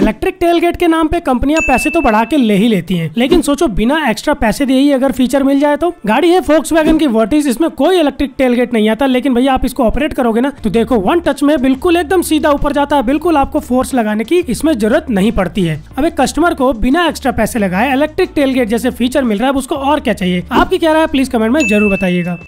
electric tailgate के नाम पे कंपनियां पैसे तो बढ़ा के ले ही लेती हैं लेकिन सोचो बिना एक्स्ट्रा पैसे दिए ही अगर फीचर मिल जाए तो गाड़ी है फोक्स वैगन की वर्टिस इसमें कोई इलेक्ट्रिक टेलगेट नहीं आता लेकिन भैया आप इसको ऑपरेट करोगे ना तो देखो वन टच में बिल्कुल एकदम सीधा ऊपर जाता है बिल्कुल आपको फोर्स लगाने की इसमें जरूरत नहीं पड़ती है अब एक कस्टमर को बिना एक्स्ट्रा पैसे लगाए इलेक्ट्रिक टेलगेट जैसे फीचर मिल रहा है उसको और क्या चाहिए आपकी क्या राय प्लीज कमेंट में जरूर बताइएगा